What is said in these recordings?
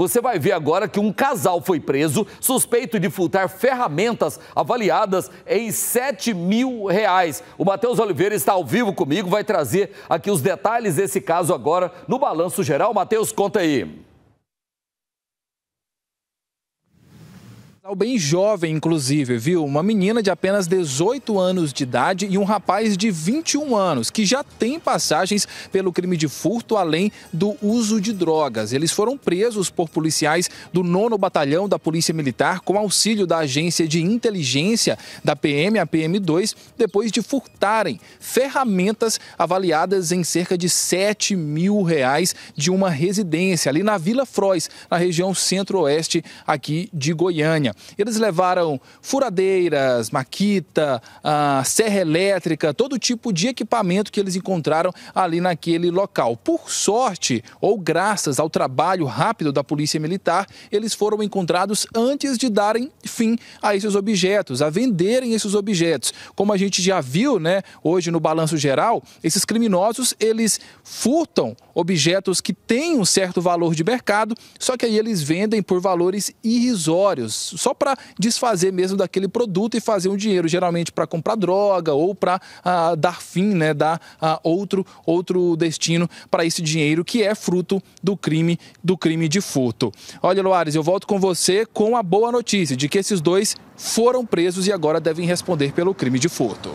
Você vai ver agora que um casal foi preso suspeito de furtar ferramentas avaliadas em 7 mil reais. O Matheus Oliveira está ao vivo comigo, vai trazer aqui os detalhes desse caso agora no Balanço Geral. Matheus, conta aí. É bem jovem, inclusive, viu? Uma menina de apenas 18 anos de idade e um rapaz de 21 anos, que já tem passagens pelo crime de furto, além do uso de drogas. Eles foram presos por policiais do 9 Batalhão da Polícia Militar, com auxílio da agência de inteligência da PM, a PM2, depois de furtarem ferramentas avaliadas em cerca de 7 mil reais de uma residência ali na Vila Frois, na região centro-oeste aqui de Goiânia. Eles levaram furadeiras, maquita, serra elétrica, todo tipo de equipamento que eles encontraram ali naquele local. Por sorte, ou graças ao trabalho rápido da Polícia Militar, eles foram encontrados antes de darem fim a esses objetos, a venderem esses objetos. Como a gente já viu, né, hoje no balanço geral, esses criminosos, eles furtam objetos que têm um certo valor de mercado, só que aí eles vendem por valores irrisórios, só para desfazer mesmo daquele produto e fazer um dinheiro, geralmente para comprar droga ou para ah, dar fim, né, dar ah, outro, outro destino para esse dinheiro que é fruto do crime, do crime de furto. Olha, Luares, eu volto com você com a boa notícia de que esses dois foram presos e agora devem responder pelo crime de furto.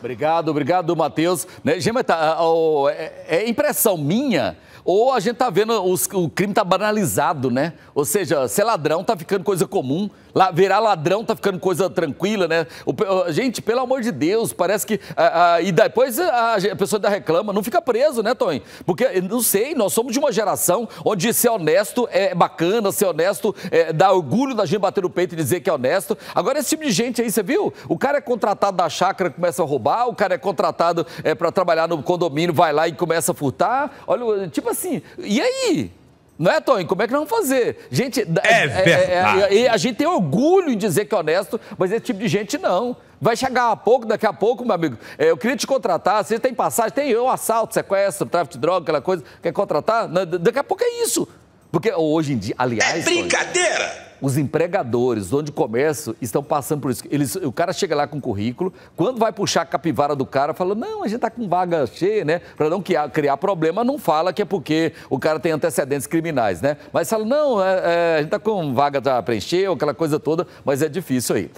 Obrigado, obrigado, Matheus. Né, Gema, tá, ó, ah, ah, é, é, impressão minha ou a gente tá vendo os, o crime tá banalizado, né? Ou seja, ser ladrão tá ficando coisa comum, lá, virar ladrão tá ficando coisa tranquila, né? O, gente, pelo amor de Deus, parece que... A, ah, a, e depois a, a pessoa ainda reclama, não fica preso, né, Tony? Porque, não sei, nós somos de uma geração onde ser honesto é bacana, ser honesto é, dá orgulho da gente bater no peito e dizer que é honesto. Agora, esse tipo de gente aí, você viu? O cara é contratado da chácara, começa a roubar, roubar, o cara é contratado é, para trabalhar no condomínio, vai lá e começa a furtar. Olha, tipo assim, e aí? Não é, Tony? Como é que nós vamos fazer? Gente, é, é, é, é a gente tem orgulho em dizer que é honesto, mas esse tipo de gente não. Vai chegar a pouco, daqui a pouco, meu amigo. É, eu queria te contratar, você tem passagem, tem eu, assalto, sequestro, tráfico de droga, aquela coisa. Quer contratar? Daqui a pouco é isso. Porque hoje em dia, aliás. É brincadeira! Tony, os empregadores, onde começo, estão passando por isso. Eles, o cara chega lá com currículo, quando vai puxar a capivara do cara, fala: não, a gente está com vaga cheia, né? Para não criar, criar, problema, não fala que é porque o cara tem antecedentes criminais, né? Mas fala: não, é, é, a gente está com vaga para preencher, aquela coisa toda, mas é difícil aí.